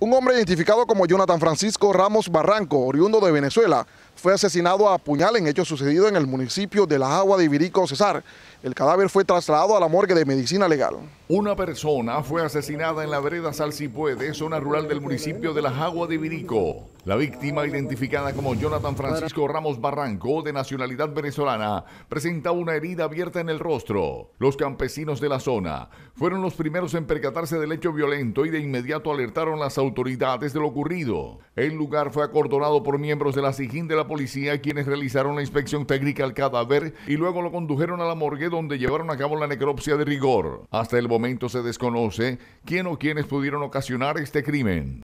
Un hombre identificado como Jonathan Francisco Ramos Barranco, oriundo de Venezuela, fue asesinado a puñal en hecho sucedido en el municipio de La Agua de Ibirico, Cesar. El cadáver fue trasladado a la morgue de medicina legal. Una persona fue asesinada en la vereda de zona rural del municipio de La Aguas de Ibirico. La víctima, identificada como Jonathan Francisco Ramos Barranco, de nacionalidad venezolana, presentaba una herida abierta en el rostro. Los campesinos de la zona fueron los primeros en percatarse del hecho violento y de inmediato alertaron las autoridades de lo ocurrido. El lugar fue acordonado por miembros de la SIGIN de la policía, quienes realizaron la inspección técnica al cadáver y luego lo condujeron a la morgue donde llevaron a cabo la necropsia de rigor. Hasta el momento se desconoce quién o quiénes pudieron ocasionar este crimen.